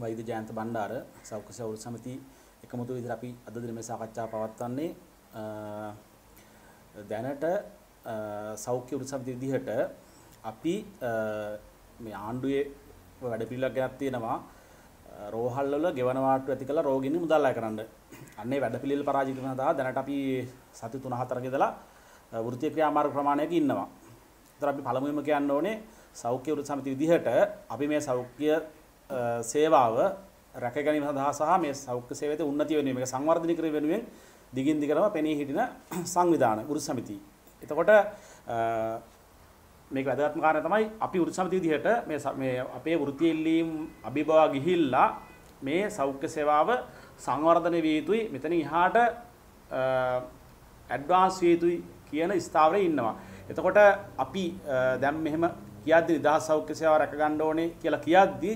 වෛද්‍ය ජයන්ත බණ්ඩාර සෞඛ්‍ය සෞර සමිති එකමුතු විදිහට අපි අද දින මේ සාකච්ඡාව පවත්වන්නේ දැනට සෞඛ්‍ය වෘත්ති සමිති විදිහට අපි මේ ආණ්ඩුවේ වැඩපිළිවෙලක් ගෙනත් තියෙනවා රෝහල් වල ගෙවන වාට්ටු ඇති කළ රෝගීන් මුදල් අය කරන්න. අන්නේ වැඩපිළිවෙල පරාජිත කරන තා දැනට අපි සති 3-4 ගෙදලා වෘත්තීය ක්‍රියාමාර්ග ප්‍රමාණයක ඉන්නවා. ඒතර අපි පළමුවෙන්ම කියන්න ඕනේ සෞඛ්‍ය වෘත්ති සමිති විදිහට අපි මේ සෞඛ්‍ය සේවාව රැකගැනීම සඳහා සහ මේ සෞඛ්‍ය සේවයේ උන්නතිය වෙනුවෙන් මේක සංවර්ධනය කිරීම වෙනුවෙන් දිගින් දිගටම පෙනී හිටින සංවිධාන ගුරු සමිතිය. එතකොට මේක වැදගත්ම කාරණය තමයි අපි වෘත්ති සමිතිය විදිහට මේ මේ අපේ වෘත්ති එල්ලීම් අභිබවා ගිහිල්ලා මේ සෞඛ්‍ය සේවාව සංවර්ධනය විය යුතුයි මෙතනින් එහාට ඇඩ්වාන්ස් විය යුතුයි කියන ස්ථාවරයේ ඉන්නවා. එතකොට අපි දැන් මෙහෙම කියද්දි නිදහස් සෞඛ්‍ය සේවාව රැක ගන්න ඕනේ කියලා කියද්දි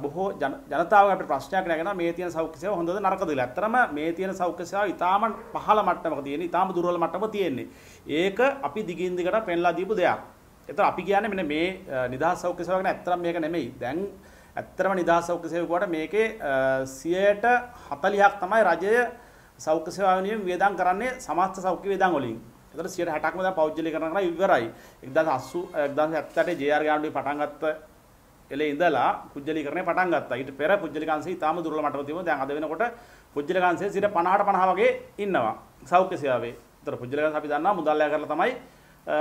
බොහෝ ජනතාව අපට ප්‍රශ්නයක් නැගෙන මේ තියෙන සෞඛ්‍ය සේව හොඳද නරකද කියලා. ඇත්තරම මේ තියෙන සෞඛ්‍ය සේව ඉතාම පහළ මට්ටමක තියෙන, ඉතාම දුර්වල මට්ටමක තියෙන්නේ. ඒක අපි දිගින් දිගට පෙන්ලා දීපු දෙයක්. ඒතර අපි කියන්නේ මෙන්න මේ නිදහස් සෞඛ්‍ය සේව ගැන ඇත්තරම මේක නෙමෙයි. දැන් ඇත්තරම නිදහස් සෞඛ්‍ය සේවකුවට මේකේ 140ක් තමයි රජය සෞඛ්‍ය සේවාව නියම වේදම් කරන්නේ සමස්ත සෞඛ්‍ය වේදම් වලින්. ඒතර 160ක්ම දැන් පෞද්ගලිකරණ කරලා ඉවරයි. 1080 1078 JR ගාණ්ඩුවේ පටන් ගත්ත එලේ ඉඳලා පුජ්‍යලීකරණය පටන් ගත්තා. ඊට පෙර පුජ්‍යලිකාංශය ඊටාම දුර්වල මට්ටමක තිබුණා. දැන් අද වෙනකොට පුජ්‍යලිකාංශය 50ට 50 වගේ ඉන්නවා. සෞඛ්‍ය සේවාවේ. ඒතර පුජ්‍යලිකාංශ අපි දන්නවා මුදල් ලෑ කරලා තමයි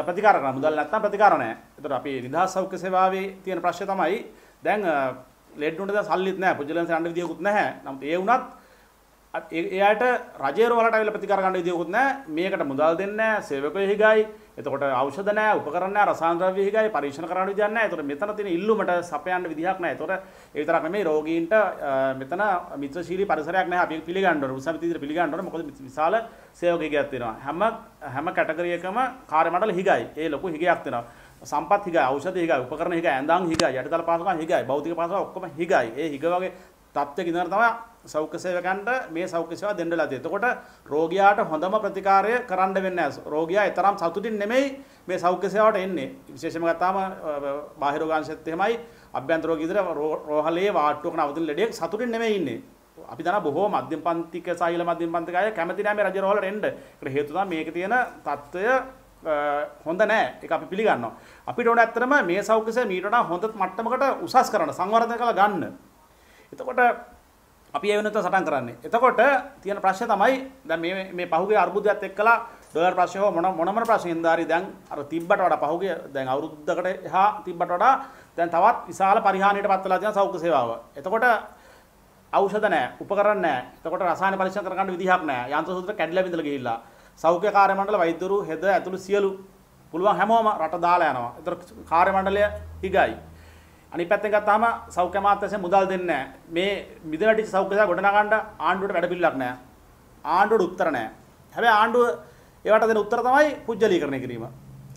ප්‍රතිකාර කරන්නේ. මුදල් නැත්තම් ප්‍රතිකාර නැහැ. ඒතර අපි නිදහස් සෞඛ්‍ය සේවාවේ තියෙන ප්‍රශ්නේ තමයි දැන් ලෙඩ් උන්ට දැන් සල්ලිත් නැහැ. පුජ්‍යලිකාංශ යන්න විදියකුත් නැහැ. නමුත් ඒ වුණත් එයාට රජේර වලට ඇවිල්ලා ප්‍රතිකාර ගන්න විදියකුත් නැහැ. මේකට මුදල් දෙන්නේ නැහැ. සේවකයෝ හිගයි. එතකොට ෞෂධ නැහැ, උපකරණ නැහැ, රසායනද්‍රව්‍ය හිගයි පරීක්ෂණ කරන්න විදියක් නැහැ. එතකොට මෙතන තියෙන ඉල්ලුමට සපයන්න විදියක් නැහැ. එතකොට ඒ විතරක් නෙමෙයි රෝගීන්ට මෙතන මිත්‍රශීලී පරිසරයක් නැහැ. අපි පිළිගන්න ඕනේ. උසම විදියට පිළිගන්න ඕනේ. මොකද විශාල සහයෝගයක් තියෙනවා. හැම හැම කැටගරියකම කාර්ය මණ්ඩල හිගයි. ඒ ලොකු හිගයක් තියෙනවා. සම්පත් හිගයි, ඖෂධ හිගයි, උපකරණ හිගයි, ඇඳන් හිගයි, යටිතල පාසකම් හිගයි, භෞතික පාසකම් ඔක්කොම හිගයි. ඒ හිග වගේ තත්ත්වයක ඉඳන් තමයි සෞඛ්‍ය සේවකයන්ට මේ සෞඛ්‍ය සේවා දෙන්න ලදී. එතකොට රෝගියාට හොඳම ප්‍රතිකාරය කරන්න වෙන්නේ රෝගියා ඊතරම් සතුටින් නෙමෙයි මේ සෞඛ්‍ය සේවාවට එන්නේ. විශේෂම ගත්තාම බාහිර රෝගාංශයත් එහෙමයි අභ්‍යන්තර රෝගී ඉදිරිය රෝහලේ වාට්ටුවක නවතින ලෙඩෙක් සතුටින් නෙමෙයි ඉන්නේ. අපි දන්නා බොහෝ මධ්‍යම පන්තික සායල මධ්‍යම පන්තික අය කැමති නෑ මේ රජ රෝහලට එන්න. ඒකට හේතුව තමයි මේකේ තියෙන తত্ত্বය හොඳ නෑ ඒක අපි පිළිගන්නවා. අපිට ඕන ඇත්තටම මේ සෞඛ්‍ය සේවය මීට වඩා හොඳ මට්ටමකට උසස් කරන්න සංවර්ධනය කරලා ගන්න. එතකොට අපි ඒ වෙනත සටන් කරන්නේ. එතකොට තියෙන ප්‍රශ්නේ තමයි දැන් මේ මේ පහුගිය අර්බුදයත් එක්කලා ඩොලර් ප්‍රශ්නේ හෝ මොන මොනම ප්‍රශ්නෙන්ද හරි දැන් අර තිබ්බට වඩා පහුගිය දැන් අවුරුද්දකට එහා තිබ්බට වඩා දැන් තවත් විශාල පරිහානියට පත් වෙලා තියෙන සෞඛ්‍ය සේවාව. එතකොට ඖෂධ නැහැ, උපකරණ නැහැ. එතකොට රසායන පරීක්ෂණ කරගන්න විදිහක් නැහැ. යන්ත්‍ර සූත්‍ර කැඩිලා බිඳලා ගිහිල්ලා. සෞඛ්‍ය කාර්ය මණ්ඩල වෛද්‍යවරු හෙද ඇතුළු සියලු පුළුවන් හැමෝම රට දාලා යනවා. ඒතර කාර්ය මණ්ඩලය ඉගයි. අනි පැත්තෙන් ගත්තාම සෞඛ්‍ය අමාත්‍යංශය මුදල් දෙන්නේ නැහැ. මේ මිදලටි සෞඛ්‍ය සහ ගොඩනගන්න ආණ්ඩුවට වැඩපිළිවෙලක් නැහැ. ආණ්ඩුවට උත්තර නැහැ. හැබැයි ආණ්ඩුව ඒවට දෙන උත්තර තමයි පුජ්‍යලීකරණය කිරීම.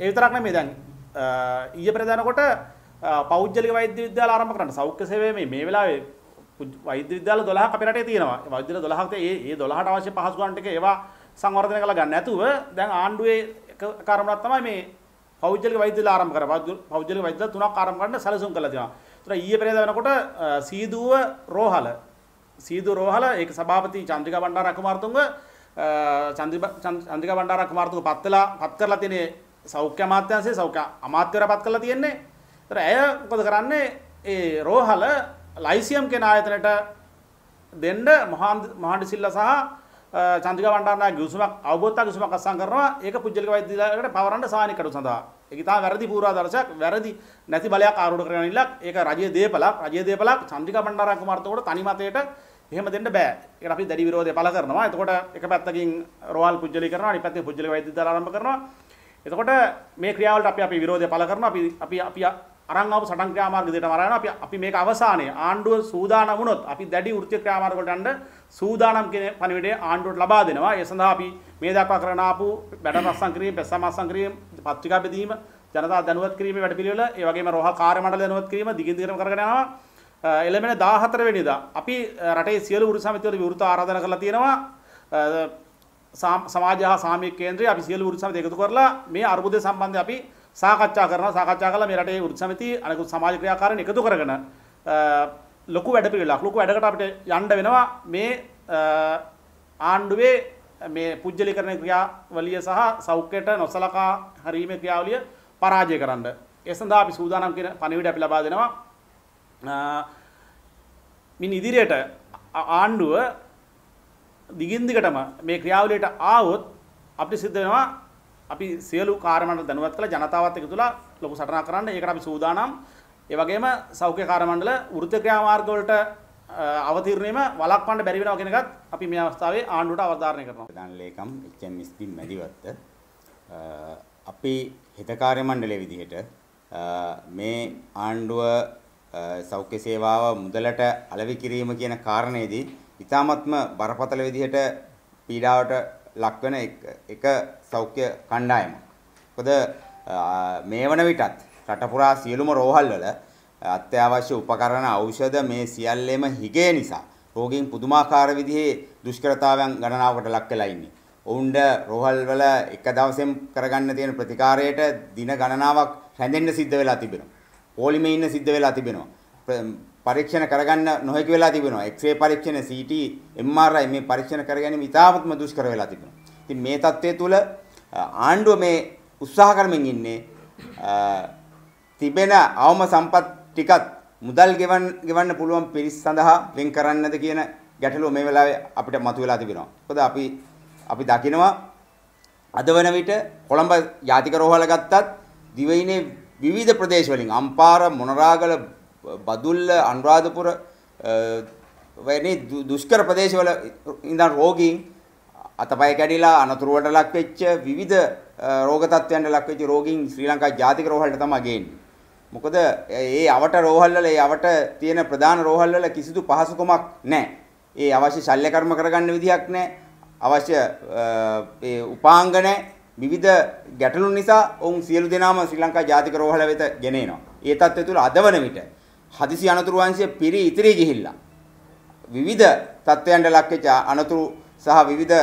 ඒ විතරක් නෙමෙයි දැන් ඊයේ ප්‍රදානකොට පෞද්ගලික වෛද්‍ය විද්‍යාල ආරම්භ කරන්න සෞඛ්‍ය සේවයේ මේ වෙලාවේ වෛද්‍ය විද්‍යාල 12ක් අපේ රටේ තියෙනවා. ඒ වෛද්‍ය විද්‍යාල 12ක් ඒ ඒ 12ට අවශ්‍ය පහසුකම් ටික ඒවා සංවර්ධනය කරලා ගන්න නැතුව දැන් ආණ්ඩුවේ එක කාරණාවක් තමයි මේ පෞද්ගලික වෛද්‍යවල ආරම්භ කරා පෞද්ගලික වෛද්‍යවල තුනක් ආරම්භ කරන්න සැලසුම් කළා තියෙනවා. ඒතර ඊයේ පෙරේද වෙනකොට සීදුව රෝහල සීදු රෝහල ඒක සභාපති චන්ද්‍රිකා බණ්ඩාර කුමාරතුංග චන්ද්‍රිකා බණ්ඩාර කුමාරතුංග පත් වෙලා පත් කරලා තියෙන සෞඛ්‍ය අමාත්‍යාංශයේ සෞඛ්‍ය අමාත්‍යවරයා පත් කරලා තියෙන්නේ. ඒතර ඇය මොකද කරන්නේ? ඒ රෝහල ලයිසියම් කියන ආයතනයට දෙන්න මහාන්දි සිල්ලා සහ චන්ද්‍රිකා බණ්ඩාරනායක ගිවිසුමක් අවබෝධතා ගිවිසුමක් අත්සන් කරනවා ඒක පුජ්‍යලික වෛද්‍යලයකට පවරන්න සාහනික කටයුතු සඳහා ඒක ඉතාම වැරදි පූර්වාදර්ශයක් වැරදි නැති බලයක් ආරෝඪ කරගෙන ඉන්නලක් ඒක රජයේ දේපලක් රජයේ දේපලක් චන්ද්‍රිකා බණ්ඩාරනායක කුමාරතුමෝට තනි මතයට එහෙම දෙන්න බෑ ඒකට අපි දැඩි විරෝධය පළ කරනවා එතකොට එක පැත්තකින් රෝහල් පුජ්‍යලික කරනවා අනිත් පැත්තේ පුජ්‍යලික වෛද්‍යදල ආරම්භ කරනවා එතකොට මේ ක්‍රියාවලට අපි අපි විරෝධය පළ කරනවා අපි අපි අපි අරන් ආපු සටන් ක්‍රියාමාර්ග දෙයට මරනවා අපි අපි මේක අවසානයේ ආණ්ඩුව සූදානම් වුණොත් අපි දැඩි වෘත්ති ක්‍රියාමාර්ග වලට යන්න සූදානම් කියන පණිවිඩය ආණ්ඩුවට ලබා දෙනවා ඒ සඳහා අපි මේ දක්වා කරන ආපු වැඩ රස්සම් කිරීම පෙස්සමස්සම් කිරීම පත්‍රිකා බෙදීම ජනතා දැනුවත් කිරීමේ වැඩපිළිවෙල ඒ වගේම රෝහල් කාර්ය මණ්ඩල දැනුවත් කිරීම දිගින් දිගටම කරගෙන යනවා එළමෙන 14 වෙනිදා අපි රටේ සියලු වෘත්ති සමිතිවල විවෘත ආරාධනා කරලා තියෙනවා සමාජ හා සාමීය කේන්ද්‍රය අපි සියලු වෘත්ති සමිති එකතු කරලා මේ අර්බුදය සම්බන්ධව අපි සාකච්ඡා කරනවා සාකච්ඡා කළා මේ රටේ වෘත්ති සමිතිය අනිකුත් සමාජ ක්‍රියාකාරයන් එකතු කරගෙන ලොකු වැඩ පිළිලක් ලොකු වැඩකට අපිට යන්න වෙනවා මේ ආණ්ඩුවේ මේ පුජ්‍යලීකරණ ක්‍රියාවලිය සහ සෞඛ්‍යයට නොසලකා හරීමේ ක්‍රියාවලිය පරාජය කරන්න. ඒ සඳහා අපි සූදානම් කියන පණිවිඩ අපි ලබා දෙනවා. මින් ඉදිරියට ආණ්ඩුව දිගින් දිගටම මේ ක්‍රියාවලියට ආවොත් අපිට සිද්ධ වෙනවා අපි සියලු කාර්යමණ්ඩල දැනුවත් කළ ජනතාවත් එකතු වෙලා ලොකු සටනක් කරන්න. ඒකට අපි සූදානම්. ඒ වගේම සෞඛ්‍ය කාර්යමණ්ඩල වෘත්ති ක්‍රියාමාර්ග වලට අවතීර්ණයම වළක්වන්න බැරි වෙනවා කියන එකත් අපි මේ අවස්ථාවේ ආණ්ඩුවට අවධාරණය කරනවා. ප්‍රධාන ලේකම් එච්.එම්.එස්.පි. මැදිවත්ත අපේ හිත කාර්ය මණ්ඩලයේ විදිහට මේ ආණ්ඩුව සෞඛ්‍ය සේවාව මුදලට අලෙවි කිරීම කියන කාරණේදී ඉතාමත්ම බරපතල විදිහට පීඩාවට ලක්වන එක සෞඛ්‍ය කණ්ඩායමක්. මොකද මේ වන විටත් රට පුරා සියලුම රෝහල් වල අත්‍යවශ්‍ය උපකරණ ඖෂධ මේ සියල්ලෙම හිගේ නිසා රෝගීන් පුදුමාකාර විදිහේ දුෂ්කරතාවයන් ගණනාවකට ලක් වෙලා ඉන්නේ. ඔවුන්ට රෝහල් වල එක දවසෙන් කරගන්න තියෙන ප්‍රතිකාරයට දින ගණනාවක් රැඳෙන්න සිද්ධ වෙලා තිබෙනවා. පොලිමේ ඉන්න සිද්ධ වෙලා තිබෙනවා. පරීක්ෂණ කරගන්න නොහැකි වෙලා තිබෙනවා. X-ray පරීක්ෂණ, CT, MRI මේ පරීක්ෂණ කරගැනීම ඉතාමත්ම දුෂ්කර වෙලා තිබෙනවා. ඉතින් මේ தත්ත්වය තුළ ආණ්ඩුව මේ උත්සාහ කරමින් ඉන්නේ තිබෙන අවම සම්පත් ටිකත් මුදල් ගෙවන්න ගෙවන්න පුළුවන් පිරිස් සඳහා වෙන් කරන්නද කියන ගැටලුව මේ වෙලාවේ අපිට මතුවලා තිබෙනවා. මොකද අපි අපි දකිනවා අද වන විට කොළඹ යාතික රෝහල ගත්තත් දිවයිනේ විවිධ ප්‍රදේශ වලින් අම්පාර මොනරාගල බදුල්ල අනුරාධපුර වැනි දුෂ්කර ප්‍රදේශවල ඉඳන් රෝගීන් අතපය කැඩිලා අනතුරුවට ලක් වෙච්ච විවිධ රෝග තත්ත්වයන්ට ලක් වෙච්ච රෝගීන් ශ්‍රී ලංකා ජාතික රෝහලට තමයි ගේන්නේ. මොකද ඒ අවට රෝහල් වල ඒ අවට තියෙන ප්‍රධාන රෝහල් වල කිසිදු පහසුකමක් නැහැ. ඒ අවශ්‍ය ශල්‍ය කර්ම කරගන්න විදිහක් නැහැ. අවශ්‍ය ඒ උපාංග නැහැ. විවිධ ගැටලු නිසා ඔවුන් සියලු දෙනාම ශ්‍රී ලංකා ජාතික රෝහල වෙත ගෙනෙනවා. ඒ තත්ත්වය තුළ අදවන විට හදිසි අනතුරු වංශය පිරි ඉතිරි ගිහිල්ලා විවිධ තත්ත්වයන්ට ලක්වෙච්ච අනතුරු සහ විවිධ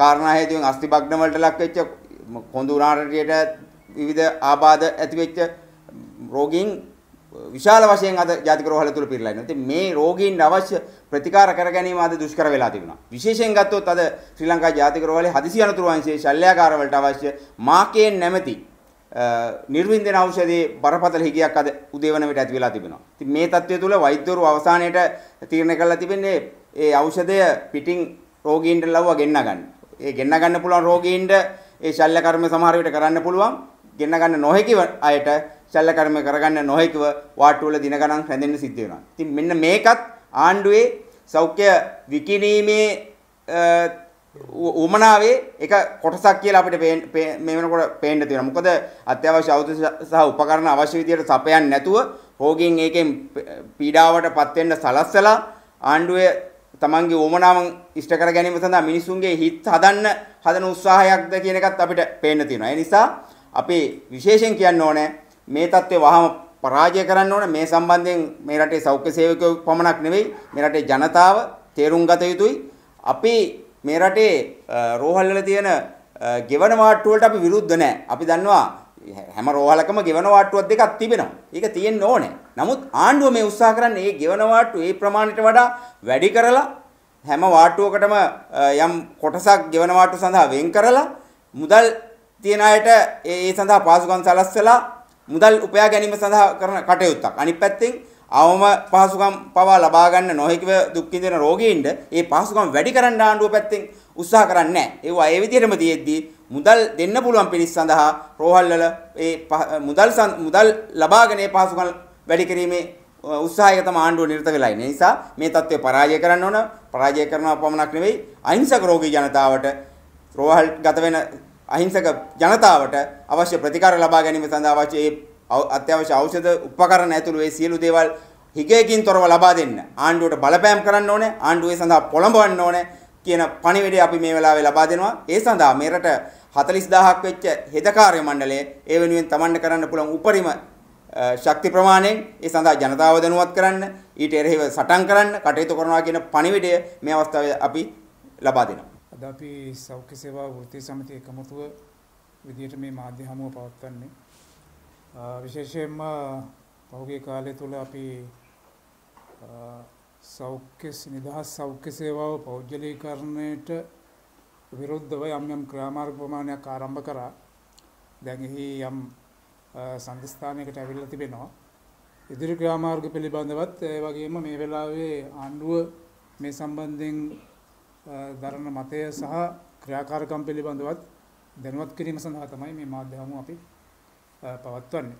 කාරණා හේතුවෙන් අස්තිභග්න වලට ලක්වෙච්ච කොඳු උනාරටියට විවිධ ආබාධ ඇතිවෙච්ච රෝගීන් විශාල වශයෙන් අද ජාතික රෝහල තුල පිරලා ඉන්නවා. ඉතින් මේ රෝගීන් අවශ්‍ය ප්‍රතිකාර කර ගැනීම අද දුෂ්කර වෙලා තිබුණා. විශේෂයෙන් ගත්තොත් අද ශ්‍රී ලංකා ජාතික රෝහලේ හදිසි අනතුරු වංශයේ ශල්‍යකාර වලට අවශ්‍ය මාකේන් නැමැති නිර්වින්දන ඖෂධයේ බරපතල හිගයක් අද උදේවන විට ඇති වෙලා තිබෙනවා. ඉතින් මේ තත්ත්වය තුළ වෛද්‍යවරු අවසානයේට තීරණය කරලා තිබෙන්නේ ඒ ඖෂධය පිටින් රෝගීන්ට ලව්වා ගෙන්න ගන්න. ඒ ගෙන්න ගන්න පුළුවන් රෝගීන්ට ඒ ශල්‍ය කර්ම සමහර විට කරන්න පුළුවන්. ගෙන්න ගන්න නොහැකිව අයට ශල්‍ය කර්ම කරගන්න නොහැකිව වාට්ටු වල දින ගණන් රැඳෙන්න සිද්ධ වෙනවා. ඉතින් මෙන්න මේකත් ආණ්ඩුවේ සෞඛ්‍ය විකිණීමේ උමනාවේ එක කොටසක් කියලා අපිට මේ වෙනකොට පේන්න තියෙනවා. මොකද අත්‍යවශ්‍ය අවුද සහ උපකරණ අවශ්‍ය විදියට සපයන්නේ නැතුව හෝගෙන් ඒකෙන් පීඩාවටපත් වෙන්න සලස්සලා ආණ්ඩුවේ තමන්ගේ උමනාවන් ඉෂ්ට කර ගැනීම සඳහා මිනිසුන්ගේ හිත් හදන්න හදන උත්සාහයක්ද කියන එකත් අපිට පේන්න තියෙනවා. ඒ නිසා අපි විශේෂයෙන් කියන්න ඕනේ මේ தත්ත්වය වහම පරාජය කරන්න ඕනේ මේ සම්බන්ධයෙන් මේ රටේ සෞඛ්‍ය සේවකයෝ පමණක් නෙවෙයි මේ රටේ ජනතාව තේරුම් ගත යුතුයි. අපි මේ රටේ රෝහල් වල තියෙන ගෙවන වාට්ටු වලට අපි විරුද්ධ නැහැ. අපි දන්නවා හැම රෝහලකම ගෙවන වාට්ටුවක් දෙකක් තිබෙනවා. ඒක තියෙන්න ඕනේ. නමුත් ආණ්ඩුව මේ උත්සාහ කරන්නේ මේ ගෙවන වාට්ටු ඒ ප්‍රමාණයට වඩා වැඩි කරලා හැම වාට්ටුවකටම යම් කොටසක් ගෙවන වාට්ටුව සඳහා වෙන් කරලා මුදල් තියෙන අයට ඒ සඳහා පාසුකම් සලස්සලා මුදල් උපයා ගැනීම සඳහා කරන කටයුත්තක්. අනිත් පැත්තෙන් අවම පහසුකම් පවා ලබා ගන්න නොහැකිව දුක් විඳින රෝගීන්ට ඒ පහසුකම් වැඩි කරන්න ආණ්ඩුව පැත්තෙන් උත්සාහ කරන්නේ නැහැ. ඒවා ඒ විදිහටම තියෙද්දී මුදල් දෙන්න පුළුවන් පිරිස් සඳහා රෝහල්වල ඒ මුදල් මුදල් ලබාගෙන ඒ පහසුකම් වැඩි කිරීමේ උත්සාහයක තම ආණ්ඩුව නිරත වෙලා ඉන්නේ. නිසා මේ தත්ත්වය පරාජය කරන්න ඕන. පරාජය කරනවා පමණක් නෙවෙයි අහිංසක රෝගී ජනතාවට රෝහල් ගත වෙන අහිංසක ජනතාවට අවශ්‍ය ප්‍රතිකාර ලබා ගැනීම සඳහා අවශ්‍ය ඒ අත්‍යවශ්‍ය ඖෂධ උපකරණ ඇතුළු ඒ සියලු දේවල් හිගයකින් තොරව ලබා දෙන්න ආණ්ඩුවට බලපෑම් කරන්න ඕනේ ආණ්ඩුව ඒ සඳහා පොළඹවන්න ඕනේ කියන පණිවිඩය අපි මේ වෙලාවේ ලබා දෙනවා ඒ සඳහා මෙරට 40000ක් වෙච්ච හෙදකාරය මණ්ඩලය ඒ වෙනුවෙන් තමන්ට කරන්න පුළුවන් උපරිම ශක්ති ප්‍රමාණයෙන් ඒ සඳහා ජනතාව දැනුවත් කරන්න ඊට එරෙහිව සටන් කරන්න කටයුතු කරනවා කියන පණිවිඩය මේ අවස්ථාවේ අපි ලබා දෙනවා අද අපි සෞඛ්‍ය සේවා වෘත්ති සමිතිය එකමුතුව විදියට මේ මාධ්‍ය හමුව පවත්වන්නේ විශේෂයෙන්ම පහුගිය කාලය තුළ අපි සෞඛ්‍ය නිදහස් සෞඛ්‍ය සේවාව පෞද්ගලීකරණයට විරුද්ධව යම් යම් ක්‍රියාමාර්ග ප්‍රමාණයක් ආරම්භ කරා. දැන් එහි යම් සංස්ථානයකට ඇවිල්ලා තිබෙනවා. ඉදිරි ක්‍රියාමාර්ග පිළිබඳවත් ඒ වගේම මේ වෙලාවේ ආණ්ඩුව මේ සම්බන්ධයෙන් දරන මතය සහ ක්‍රියාකාරකම් පිළිබඳවත් දැනුවත් කිරීම සඳහා තමයි මේ මාධ්‍ය හමු අපි පවත්වන්නේ.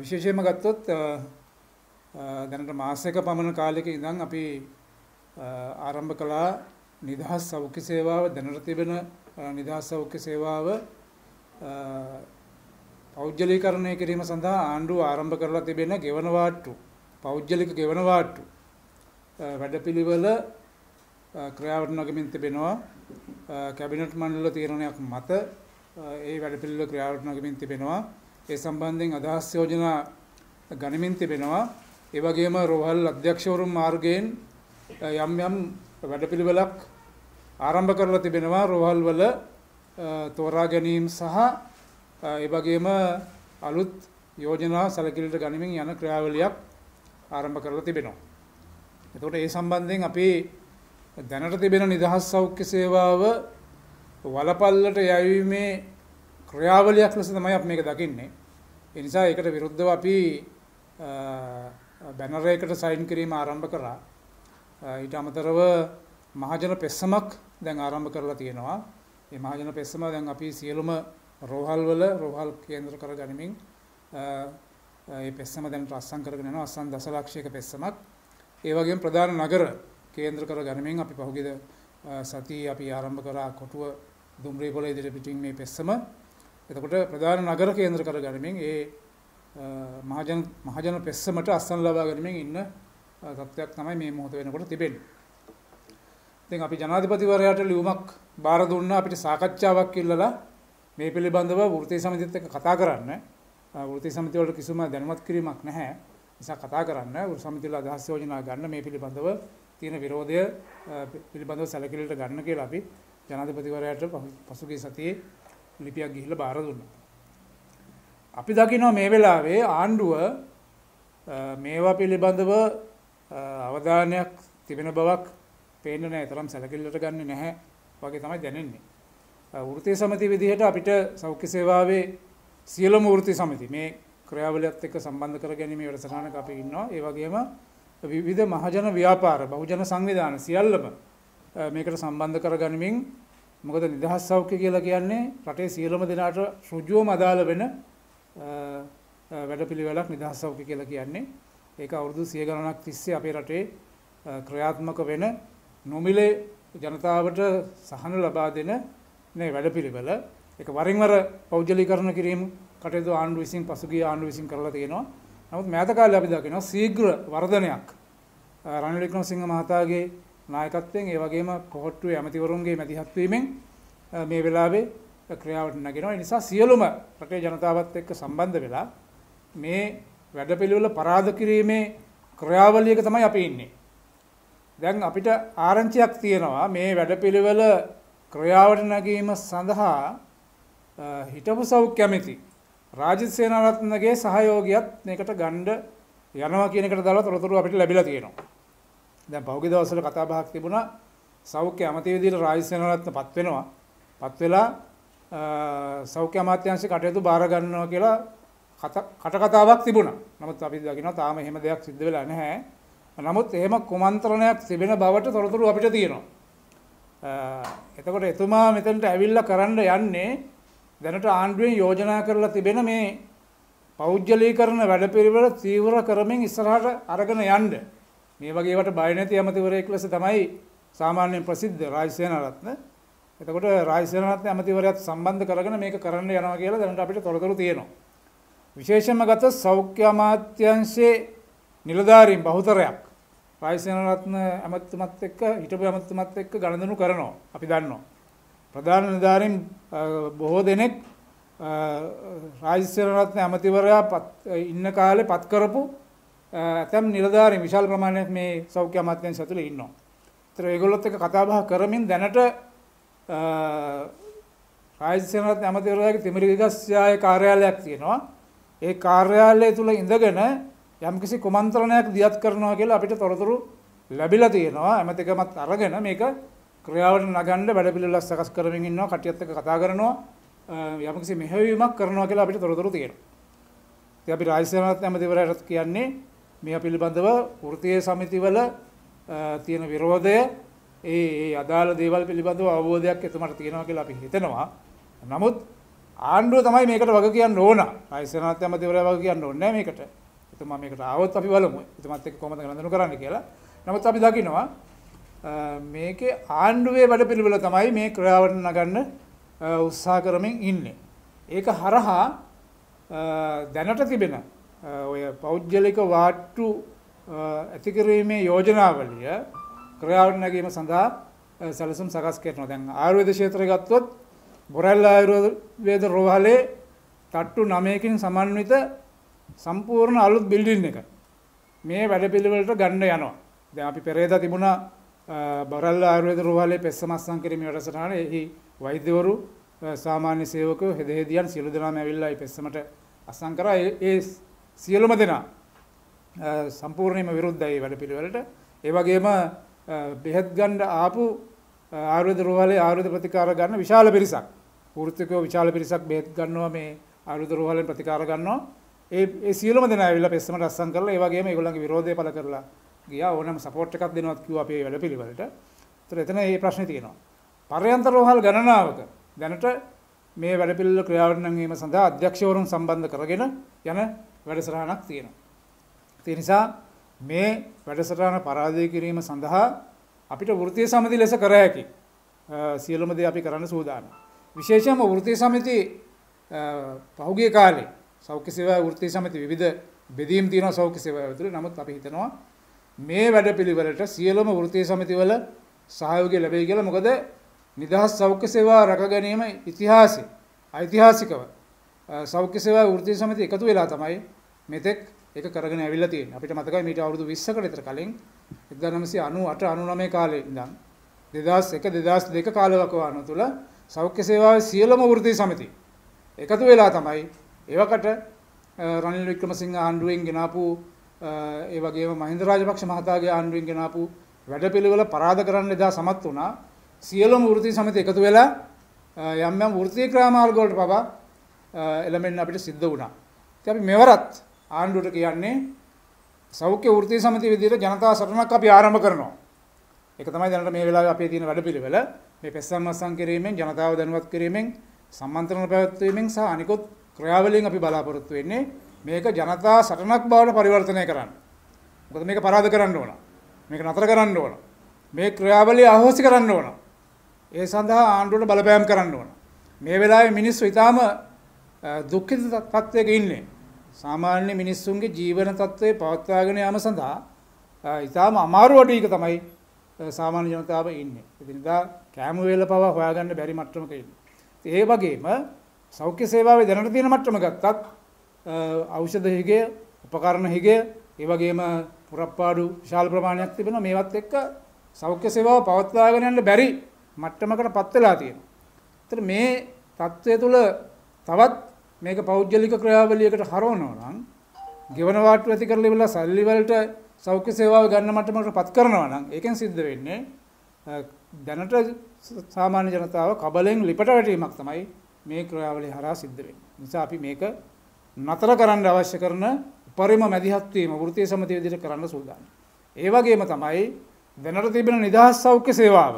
විශේෂයෙන්ම ගත්තොත් දැනට මාසයක පමණ කාලයක ඉඳන් අපි ආරම්භ කළා නිදහස් සෞඛ්‍ය සේවාව දැනට තිබෙන නිදහස් සෞඛ්‍ය සේවාව පෞද්ගලීකරණය කිරීම සඳහා ආණ්ඩුව ආරම්භ කරලා තිබෙන ගෙවන වාට්ටු පෞද්ගලික ගෙවන වාට්ටු වැඩපිළිවෙල ක්‍රියාවට නගමින් තිබෙනවා කැබිනට් මණ්ඩල තීරණයක් මත ඒ වැඩ පිළිවෙල ක්‍රියාත්මක වෙමින් තිබෙනවා. ඒ සම්බන්ධයෙන් අදහස් යෝජනා ගනිමින් තිබෙනවා. ඒ වගේම රෝහල් අධ්‍යක්ෂවරුන් මාර්ගයෙන් යම් යම් වැඩපිළිවෙලක් ආරම්භ කරලා තිබෙනවා රෝහල් වල තෝරා ගැනීම සහ ඒ වගේම අලුත් යෝජනා සැලකිලිට ගනිමින් යන ක්‍රියාවලියක් ආරම්භ කරලා තිබෙනවා. එතකොට ඒ සම්බන්ධයෙන් අපි දැනට තිබෙන නිදහස් සෞඛ්‍ය සේවාව වලපල්ලට යැවීමේ ක්‍රියාවලියක් ලෙස තමයි අපි මේක දකින්නේ. ඒ නිසා ඒකට විරුද්ධව අපි බැනර් එකකට සයින් කිරීම ආරම්භ කරා. ඊට අමතරව මහජන පෙස්සමක් දැන් ආරම්භ කරලා තියෙනවා. මේ මහජන පෙස්සම දැන් අපි සියලුම රෝහල් වල රෝහල් කේන්ද්‍ර කර ගනිමින් මේ පෙස්සම දැන් රස්සම් කරගෙන යනවා. අස්සන් දසලක්ෂයක පෙස්සමක්. ඒ වගේම ප්‍රධාන නගර කේන්ද්‍ර කර ගනිමින් අපි පහුගිය සතියේ අපි ආරම්භ කරා කොටුව දුම්රිය පොළ ඉදිරි පිටින් මේ පෙස්සම එතකොට ප්‍රධාන නගර කේන්ද්‍ර කරගනිමින් ඒ මහජන මහජන පෙස්සමට අස්සන ලබා ගැනීමෙන් ඉන්න තත්ත්වයක් තමයි මේ මොහොත වෙනකොට තිබෙන්නේ. ඉතින් අපි ජනාධිපතිවරයාට ලියුමක් බාර දුන්නා අපිට සාකච්ඡාවක් ඉල්ලලා මේ පිළිබඳව වෘත්තීය සමිතියත් එක්ක කතා කරන්න. වෘත්තීය සමිතිය වල කිසිම දැනුවත් කිරීමක් නැහැ. නිසා කතා කරන්න වෘත්තීය සමිතිය වල අදහස් යෝජනා ගන්න මේ පිළිබඳව තියෙන විරෝධය පිළිබඳව සැලකිලිට ගන්න කියලා අපි ජනාධිපතිවරයාට පසුගිය සතියේ ලිපියක් ගිහිල්ලා බාර දුන්නා. අපි දකිනවා මේ වෙලාවේ ආණ්ඩුව මේවා පිළිබඳව අවධානයක් තිබෙන බවක් පේන්නේ නැහැ. තරම් සැලකිල්ලට ගන්නෙ නැහැ වගේ තමයි දැනෙන්නේ. වෘත්තීය සමිති විදිහට අපිට සෞඛ්‍ය සේවාවේ සියලුම වෘත්තීය සමිති මේ ක්‍රියාවලියත් එක්ක සම්බන්ධ කර ගැනීම වැඩසටහනක අපි ඉන්නවා. ඒ වගේම විවිධ මහජන ව්‍යාපාර බහුජන සංවිධාන සියල්ලම මේකට සම්බන්ධ කර ගනිමින් මොකද නිදහස් සෞඛ්‍ය කියලා කියන්නේ රටේ සියලුම දෙනාට ඍජුවම අදාළ වෙන වැඩපිළිවෙලක් නිදහස් සෞඛ්‍ය කියලා කියන්නේ. ඒක අවුරුදු 100 ගණනක් තිස්සේ අපේ රටේ ක්‍රියාත්මක වෙන නොමිලේ ජනතාවට සහන ලබා දෙන මේ වැඩපිළිවෙල. ඒක වරින් වර පෞද්ගලීකරණ කිරීම කටයුතු ආණ්ඩුව විසින් පසුගිය ආණ්ඩුව විසින් කරලා තියෙනවා. නමුත් මෑත කාලේ අපි දකිනවා ශීඝ්‍ර වර්ධනයක් රනිල් වික්‍රමසිංහ මහතාගේ නායකත්වයෙන් ඒ වගේම කොහොට්ටුවේ ඇමතිවරුන්ගේ මැදිහත් වීමෙන් මේ වෙලාවේ ක්‍රියාවට නැගෙනවා. ඒ නිසා සියලුම රටේ ජනතාවත් එක්ක සම්බන්ධ වෙලා මේ වැඩපිළිවෙල පරාද කිරීමේ ක්‍රියාවලියක තමයි අපි ඉන්නේ. දැන් අපිට ආරංචියක් තියෙනවා මේ වැඩපිළිවෙල ක්‍රියාවට නැගීම සඳහා හිටපු සෞඛ්‍ය ඇමති රාජිත් සේනාරත්නගේ සහයෝගියත් මේකට ගණ්ඩ යනවා කියන එකට දාලා තොරතුරු අපිට ලැබිලා තියෙනවා. දැන් පහුගිය දවස්වල කතා බහක් තිබුණා සෞඛ්‍ය අමාත්‍ය විදිහට රාජස් වෙනරත්න පත් වෙනවා. පත් වෙලා සෞඛ්‍ය අමාත්‍යාංශයේ කටයුතු බාර ගන්නවා කියලා කට කතාවක් තිබුණා. නමුත් අපි දකිනවා තාම එහෙම දෙයක් සිද්ධ වෙලා නැහැ. නමුත් එහෙම කුමන්ත්‍රණයක් තිබෙන බවට තොරතුරු අපිට තියෙනවා. එතකොට එතුමා මෙතනට ඇවිල්ලා කරන්න යන්නේ දැනට ආණ්ඩුවෙන් යෝජනා කරලා තිබෙන මේ පෞද්ගලීකරණ වැඩපිළිවෙල තීව්‍ර කරමින් ඉස්සරහට අරගෙන යන්න. මේ වගේවට බය නැති ඇමතිවරයෙක් ලෙස තමයි සාමාන්‍යයෙන් ප්‍රසිද්ධ රාජ් සේනාරත්න. එතකොට රාජ් සේනාරත්න ඇමතිවරයාත් සම්බන්ධ කරගෙන මේක කරන්න යනවා කියලා දැනට අපිට තොරතුරු තියෙනවා. විශේෂයෙන්ම ගත සෞඛ්‍ය අමාත්‍යංශයේ නිලධාරීන් බහුතරයක් රාජ් සේනාරත්න ඇමතිතුමත් එක්ක හිටපු ඇමතිතුමත් එක්ක ගණඳනු කරනවා. අපි දන්නවා. ප්‍රධාන නිලධාරීන් බොහෝ දෙනෙක් රාජ් සේනාරත්න ඇමතිවරයා ඉන්න කාලේ පත් කරපු ඇතම් නිලධාරීන් විශාල ප්‍රමාණයක් මේ සෞඛ්‍ය අමාත්‍යාංශය ඇතුලේ ඉන්නවා. ඒතර ඒගොල්ලොත් එක්ක කතා බහ කරමින් දැනට රාජ්‍ය සේනාවත් ඇමතිවරයාගේ තිමිරිගස්යාය කාර්යාලයක් තියෙනවා. ඒ කාර්යාලය තුල ඉඳගෙන යම්කිසි කුමන්ත්‍රණයක් දියත් කරනවා කියලා අපිට තොරතුරු ලැබිලා තියෙනවා. ඇමතිකමත් අරගෙන මේක ක්‍රියාවට නගන්න වැඩ පිළිවෙලක් සකස් කරමින් ඉන්නවා කටියත් එක්ක කතා කරනවා යම්කිසි මෙහෙයවීමක් කරනවා කියලා අපිට තොරතුරු තියෙනවා. ඉතින් අපි රාජ්‍ය සේනාවත් ඇමතිවරයාට කියන්නේ මේ පිළිබඳව වෘතිය සමිතිවල තියෙන විරෝධය ඒ අදාළ දේවල් පිළිබඳව අවබෝධයක් එතුමට තියෙනවා කියලා අපි හිතනවා. නමුත් ආණ්ඩුව තමයි මේකට වග කියන්න ඕන. ආයසනාත් ඇමතිවරයා වග කියන්න ඕනේ නැහැ මේකට. එතුමා මේකට ආවොත් අපි බලමු. එතුමාත් එක්ක කොහොමද ගණන්දනු කරන්න කියලා. නමුත් අපි දකිනවා මේකේ ආණ්ඩුවේ වැඩපිළිවෙල තමයි මේ ක්‍රියාවට නගන්න උත්සාහ කරමින් ඉන්නේ. ඒක හරහා දැනට තිබෙන ඔය පෞද්ගලික වාට්ටු ඇතිකිරීමේ යෝජනාවලිය ක්‍රියාවට නැගීම සඳහා සැලසුම් සකස් කරනවා. දැන් ආයුර්වේද ක්ෂේත්‍රය ගත්තොත් බොරැල්ල ආයුර්වේද රෝහලේ තට්ටු 9කින් සමන්විත සම්පූර්ණ අලුත් බිල්ඩින් එක මේ වැඩපිළිවෙලට ගන්න යනවා. දැන් අපි පෙරේදා තිබුණා බොරැල්ල ආයුර්වේද රෝහලේ පෙස්සමස්සම් කිරීමේ වැඩසටහන. එහි වෛද්‍යවරු සාමාන්‍ය සේවකයෝ හෙදෙහෙදියන් සියලු දෙනාම ඇවිල්ලා මේ පෙස්සමට අස්සම් කරා. ඒ සියලුම දෙනා සම්පූර්ණයම විරුද්ධයි වැඩ පිළිවෙලට ඒවගේම බෙහෙත් ගණ්ඩ ආපු ආරුද රෝහලේ ආරුද ප්‍රතිකාර ගන්න විශාල පිරිසක් ෘතිකෝ විශාල පිරිසක් බෙහෙත් ගන්නවා මේ ආරුද රෝහලෙන් ප්‍රතිකාර ගන්නවා ඒ සියලුම දෙනා ඇවිල්ලා පෙස්සමට අස්සම් කරලා ඒ වගේම ඒගොල්ලන්ගේ විරෝධය පළ කරලා ගියා ඕනම සපෝට් එකක් දෙනවත් කිව්වා අපේ වැඩ පිළිවෙලට. ඒතර එතන මේ ප්‍රශ්නේ තියෙනවා. පරයන්තර රෝහල් ගණනාවක දැනට මේ වැඩ පිළිවෙල ක්‍රියාත්මක කිරීම සඳහා අධ්‍යක්ෂවරුන් සම්බන්ධ කරගෙන යන වැඩසටහනක් තියෙනවා. ඒ නිසා මේ වැඩසටහන පරාජය කිරීම සඳහා අපිට වෘත්තීය සමිති ලෙස කර හැකි සියලුම දේ අපි කරන්න සූදානම්. විශේෂයෙන්ම වෘත්තීය සමිති පහුගිය කාලේ සෞඛ්‍ය සේවා වෘත්තීය සමිති විවිධ බෙදීම් තියෙනවා සෞඛ්‍ය සේවාව ඇතුළේ. නමුත් අපි හිතනවා මේ වැඩපිළිවෙලට සියලුම වෘත්තීය සමිතිවල සහයෝගය ලැබෙයි කියලා මොකද නිදහස් සෞඛ්‍ය සේවා රැක ගැනීම ඉතිහාසයේ ඓතිහාසිකව සෞඛ්‍ය සේවා වෘත්තීය සමිතිය එකතු වෙලා තමයි මෙතෙක් ඒක කරගෙන ඇවිල්ලා තියෙන්නේ. අපිට මතකයි මීට අවුරුදු 20කට විතර කලින් 1998 99 කාලේ ඉඳන් 2001 2002 කාලවකවානුව තුල සෞඛ්‍ය සේවාවේ සියලුම වෘත්ති සමිති එකතු වෙලා තමයි එවකට රනිල් වික්‍රමසිංහ ආණ්ඩුවෙන් ගෙනාපු ඒ වගේම මහින්ද රාජපක්ෂ මහතාගේ ආණ්ඩුවෙන් ගෙනාපු වැඩපිළිවෙල පරාද කරන්න එදා සමත් වුණා සියලුම වෘත්ති සමිති එකතු වෙලා යම් යම් වෘත්ති ක්‍රාමාර්ග වලට පවා එළමෙන්න අපිට සිද්ධ වුණා. ඉතින් අපි මෙවරත් ආණ්ඩුවට කියන්නේ සෞඛ්‍ය වෘත්තීය සමිතිය විදිහට ජනතා සටනක් අපි ආරම්භ කරනවා. ඒක තමයි දැනට මේ වෙලාවේ අපේ තියෙන වැඩපිළිවෙල. මේ පෙස්සම්මස්සම් කිරීමෙන් ජනතාව දැනුවත් කිරීමෙන් සම්මන්ත්‍රණ පැවැත්වීමෙන් සහ අනිකුත් ක්‍රියාවලියෙන් අපි බලාපොරොත්තු වෙන්නේ මේක ජනතා සටනක් බවට පරිවර්තනය කරන්න. මොකද මේක පරාද කරන්න ඕන. මේක නතර කරන්න ඕන. මේ ක්‍රියාවලිය අහෝසි කරන්න ඕන. ඒ සඳහා ආණ්ඩුවට බලපෑම් කරන්න ඕන. මේ වෙලාවේ මිනිස්සු ඊටාම දුක්ඛිත තත්ත්වයක ඉන්නේ. සාමාන්‍ය මිනිස්සුන්ගේ ජීවන තත්ත්වය පවත්වාගෙන යාම සඳහා ඉතාම අමාරු අඩුවක තමයි සාමාන්‍ය ජනතාව ඉන්නේ. ඉතින්දා කෑම වේල පවා හොයාගන්න බැරි මට්ටමක ඉන්නේ. ඒ වගේම සෞඛ්‍ය සේවාවේ දැනට තියෙන මට්ටම ගත්තත් ඖෂධ හිගය, උපකරණ හිගය, ඒ වගේම පුරප්පාඩු විශාල ප්‍රමාණයක් තිබෙනවා. මේවත් එක්ක සෞඛ්‍ය සේවාව පවත්වාගෙන යන්න බැරි මට්ටමකට පත් වෙලා තියෙනවා. ඒතර මේ தත්ත්වය තුළ තවත් මේක පෞද්ගලික ක්‍රියාවලියකට හරවනවා නම් ගෙවන වාට්ටු ඇති කරලා ඉවරලා සල්ලි වලට සෞඛ්‍ය සේවාව ගන්න මට්ටමකට පත් කරනවා නම් ඒකෙන් සිද්ධ වෙන්නේ දැනට සාමාන්‍ය ජනතාව කබලෙන් ලිපට වැටීමක් තමයි මේ ක්‍රියාවලිය හරහා සිද්ධ වෙන්නේ. නිසා අපි මේක නතර කරන්න අවශ්‍ය කරන උපරිම මැදිහත් වීම වෘත්තීය සමිතිය විදිහට කරන්න සූදානම්. ඒ වගේම තමයි දැනට තිබෙන නිදහස් සෞඛ්‍ය සේවාව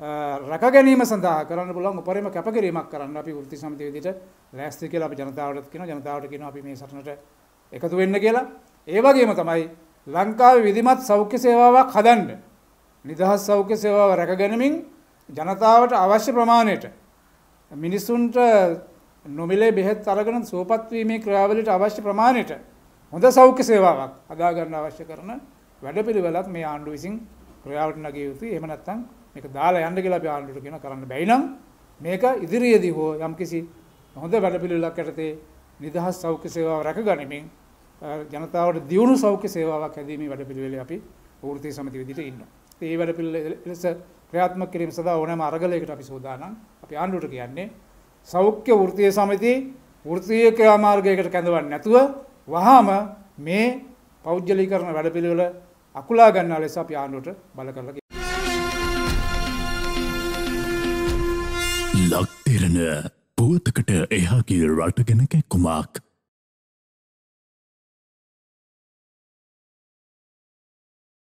රැක ගැනීම සඳහා කරන්න පුළුවන් උපරිම කැපකිරීමක් කරන්න අපි වෘත්ති සමිතිය විදිහට ලෑස්ති කියලා අපි ජනතාවට කියනවා ජනතාවට කියනවා අපි මේ සටනට එකතු වෙන්න කියලා ඒ වගේම තමයි ලංකාවේ විධිමත් සෞඛ්‍ය සේවාවක් හදන්න නිදහස් සෞඛ්‍ය සේවාව රැක ගැනීමෙන් ජනතාවට අවශ්‍ය ප්‍රමාණයට මිනිසුන්ට නොමිලේ බෙහෙත් අරගෙන සුවපත් වීමේ ක්‍රියාවලියට අවශ්‍ය ප්‍රමාණයට හොඳ සෞඛ්‍ය සේවාවක් හදා ගන්න අවශ්‍ය කරන වැඩපිළිවෙලක් මේ ආණ්ඩුව විසින් ක්‍රියාවට නැගිය යුතුයි එහෙම නැත්නම් මේක දාලා යන්න කියලා අපි ආණ්ඩුවට කියනවා කරන්න බැයි නම් මේක ඉදිරියේදී හෝ යම්කිසි හොඳ වැඩපිළිවෙලක් යටතේ නිදහස් සෞඛ්‍ය සේවාව රැකගනිමින් ජනතාවට දියුණු සෞඛ්‍ය සේවාවක් හැදීමේ වැඩපිළිවෙලේ අපි වෘත්තීය සමිති විදිහට ඉන්නවා. ඒ වැඩපිළිවෙල ලෙස ක්‍රියාත්මක කිරීම සඳහා ඕනෑම අරගලයකට අපි සූදානම්. අපි ආණ්ඩුවට කියන්නේ සෞඛ්‍ය වෘත්තීය සමිති වෘත්තීය ක්‍රියාමාර්ගයකට කැඳවන්නේ නැතුව වහාම මේ පෞද්ගලීකරණ වැඩපිළිවෙල අකුලා ගන්නා ලෙස අපි ආණ්ඩුවට බල කරලා ලක්තෙරණ පුවතකට එහාගේ රට ගැන කැක්කුමක්